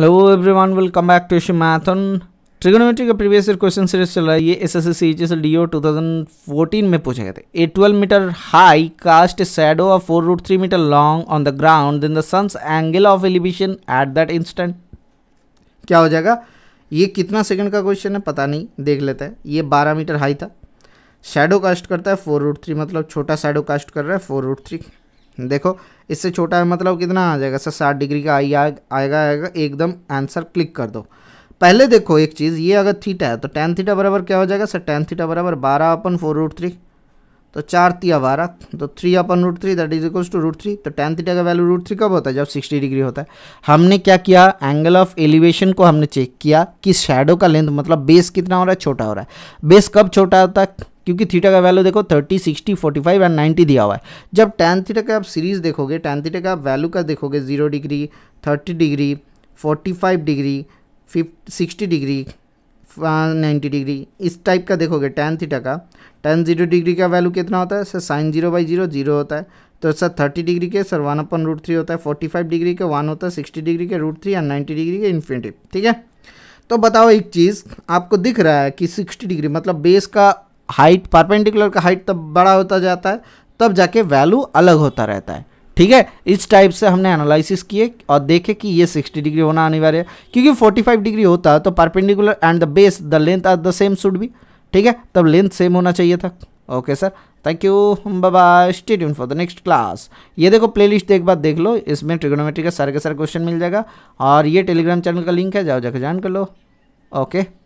Hello everyone welcome back to Ishu मैथन trigonometry का previous year question series चल रहा है ये S S C H D O two thousand में पूछे गए थे a twelve metre high cast shadow of four root three metre long on the ground then the sun's angle of elevation at that instant क्या हो जाएगा ये कितना second का क्वेश्चन है पता नहीं देख लेते हैं ये बारह मीटर हाई था शेडो कास्ट करता है फोर रूट थ्री मतलब छोटा शेडो कास्ट कर रहा है फोर रूट थ्री देखो इससे छोटा है मतलब कितना आ जाएगा सर साठ डिग्री का आई आएगा आएगा एकदम आंसर क्लिक कर दो पहले देखो एक चीज़ ये अगर थीटा है तो टेन थीटा बराबर क्या हो जाएगा सर टेन थीटा बराबर बारह अपन फोर रूट थ्री तो चार तिया बारह तो थ्री अपन root three that is equals to root three तो टेन थीटा का वैल्यू रूट थ्री कब होता है जब सिक्सटी डिग्री होता है हमने क्या किया एंगल ऑफ एलिवेशन को हमने चेक किया कि शेडो का लेंथ मतलब बेस कितना हो रहा है छोटा हो रहा है बेस कब छोटा होता है क्योंकि थीटा का वैल्यू देखो 30, 60, 45 एंड 90 दिया हुआ है जब टेन थीटा का आप सीरीज़ देखोगे टेन थीटा का आप वैल्यू का देखोगे zero degree thirty degree forty five degree fifty sixty degree ninety degree इस टाइप का देखोगे टेन थीटा का टेन जीरो डिग्री का वैल्यू कितना होता है sir sine zero by zero zero होता है तो सर थर्टी डिग्री के सर वन अपन रूट थ्री होता है फोर्टी फाइव डिग्री के वन होता है सिक्सटी डिग्री के root three and ninety degree के इन्फिनिटी ठीक है तो बताओ एक चीज़ आपको दिख रहा है कि सिक्सटी डिग्री मतलब बेस का हाइट परपेंडिकुलर का हाइट तब बड़ा होता जाता है तब जाके वैल्यू अलग होता रहता है ठीक है इस टाइप से हमने एनालिसिस किए और देखे कि ये 60 डिग्री होना अनिवार्य है क्योंकि 45 डिग्री होता है तो perpendicular and the base the length are the same should भी ठीक है तब लेंथ सेम होना चाहिए था okay sir thank you bye stay tuned for the next class ये देखो प्लेलिस्ट एक बार देख लो इसमें ट्रिग्नोमेट्री का सारे के सारे क्वेश्चन मिल जाएगा और ये टेलीग्राम चैनल का लिंक है जाओ जाकर जान कर लो ओके okay.